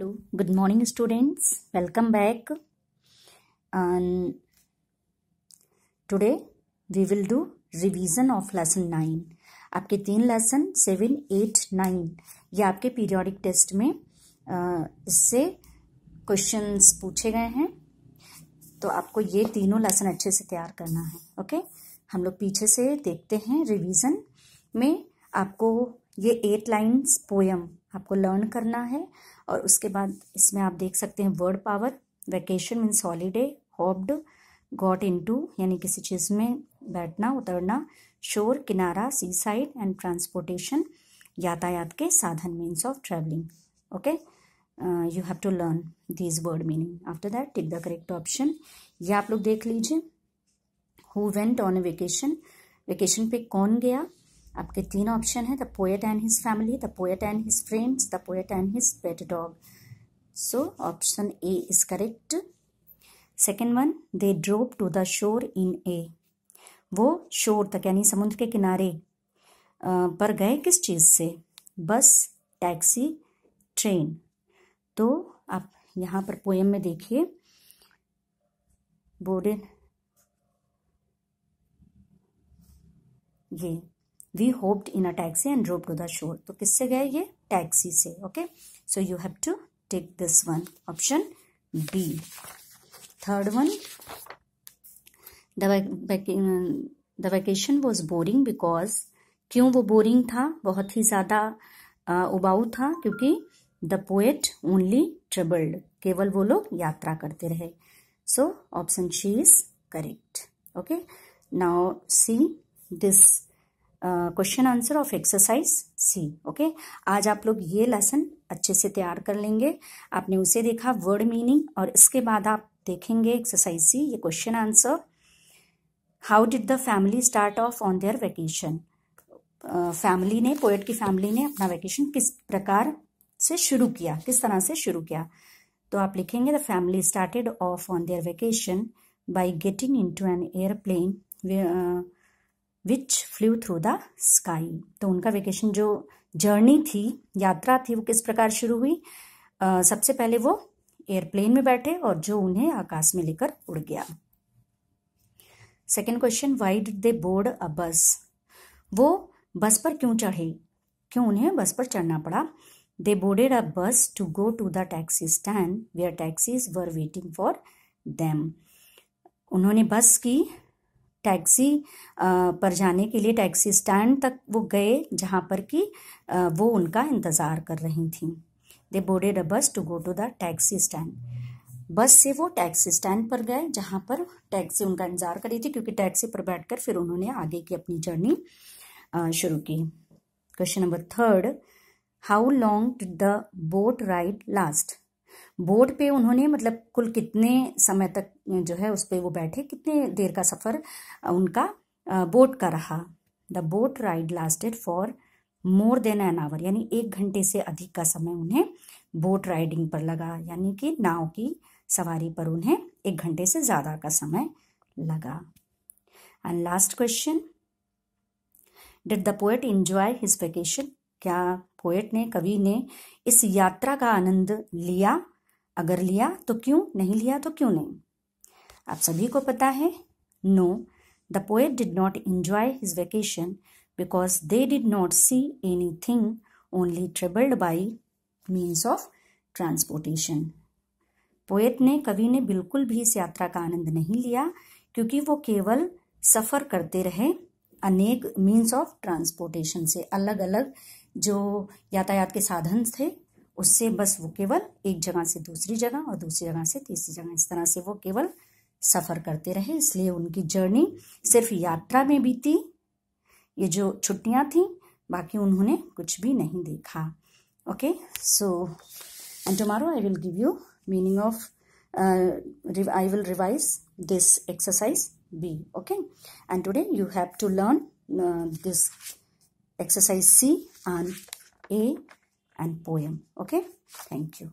Hello, good morning students welcome back And today we will do revision of lesson 9. आपके तीन lesson seven eight nine ये आपके periodic test में इससे questions पूछे गए हैं तो आपको ये तीनों लेसन अच्छे से तैयार करना है ओके हम लोग पीछे से देखते हैं रिवीजन में आपको ये एट लाइंस पोयम आपको लर्न करना है और उसके बाद इसमें आप देख सकते हैं word power vacation means holiday hopped got into यानी किसी चीज़ में बैठना उतरना शोर किनारा सी साइड एंड ट्रांसपोर्टेशन यातायात के साधन means of travelling okay you have to learn these word meaning after that tick the correct option ये आप लोग देख लीजिए who went on a vacation vacation पे कौन गया आपके तीन ऑप्शन है the poet and his family the poet and his friends the poet and his pet dog so option A is correct second one they drop to the shore in ए वो शोर तक यानी समुद्र के किनारे पर गए किस चीज़ से बस टैक्सी ट्रेन तो आप यहाँ पर पोएम में देखिए बोर्ड ये we hopped in a taxi and drop to the shore तो किससे गए ये टैक्सी से okay so you have to take this one option B third one the vacation was boring because क्यों वो बोरिंग था बहुत ही ज़्यादा उबाऊ था क्योंकि द पोएट ओनली ट्रबल्ड केवल वो लोग यात्रा करते रहे so option C is correct okay now see this question answer of exercise C okay आज आप लोग ये लेसन अच्छे से तैयार कर लेंगे आपने उसे देखा वर्ड मीनिंग और इसके बाद आप देखेंगे एक्सरसाइज सी ये question answer how did the family start off on their vacation family ने पोएट की फैमिली ने अपना वेकेशन किस प्रकार से शुरू किया किस तरह से शुरू किया तो आप लिखेंगे the family started off on their vacation by getting into an airplane which flew through the sky तो उनका वेकेशन जो जर्नी थी यात्रा थी वो किस प्रकार शुरू हुई uh, सबसे पहले वो एयरप्लेन में बैठे और जो उन्हें आकाश में लेकर उड़ गया second question why'd they board a bus वो बस पर क्यों चढ़े क्यों उन्हें बस पर चढ़ना पड़ा दे boarded a bus to go to the taxi stand where taxis were waiting for them उन्होंने बस की टैक्सी पर जाने के लिए टैक्सी स्टैंड तक वो गए जहाँ पर कि वो उनका इंतज़ार कर रही थी दे boarded a bus to go to the taxi stand bus से वो टैक्सी स्टैंड पर गए जहाँ पर टैक्सी उनका इंतज़ार कर रही थी क्योंकि टैक्सी पर बैठकर फिर उन्होंने आगे की अपनी जर्नी शुरू की question number third how long did the boat ride last board पे उन्होंने मतलब कुल कितने समय तक जो है उस पर वो बैठे कितने देर का सफ़र उनका बोट का रहा the boat ride lasted for more than an hour यानी एक घंटे से अधिक का समय उन्हें बोट राइडिंग पर लगा यानी कि नाव की सवारी पर उन्हें एक घंटे से ज़्यादा का समय लगा and last question did the poet enjoy his vacation क्या पोएट ने कवि ने इस यात्रा का आनंद लिया अगर लिया तो क्यों नहीं लिया तो क्यों नहीं आप सभी को पता है no the poet did not enjoy his vacation because they did not see anything only travelled by means of transportation poet ने कवि ने बिल्कुल भी इस यात्रा का आनंद नहीं लिया क्योंकि वो केवल सफ़र करते रहे अनेक मीन्स ऑफ ट्रांसपोर्टेशन से अलग अलग जो यातायात के साधन थे उससे बस वो केवल एक जगह से दूसरी जगह और दूसरी जगह से तीसरी जगह इस तरह से वो केवल सफ़र करते रहे इसलिए उनकी जर्नी सिर्फ यात्रा में बीती ये जो छुट्टियां थी बाकी उन्होंने कुछ भी नहीं देखा okay so and tomorrow I will give you meaning of I will revise this exercise B. Okay. And today you have to learn uh, this exercise C and A and poem. Okay. Thank you.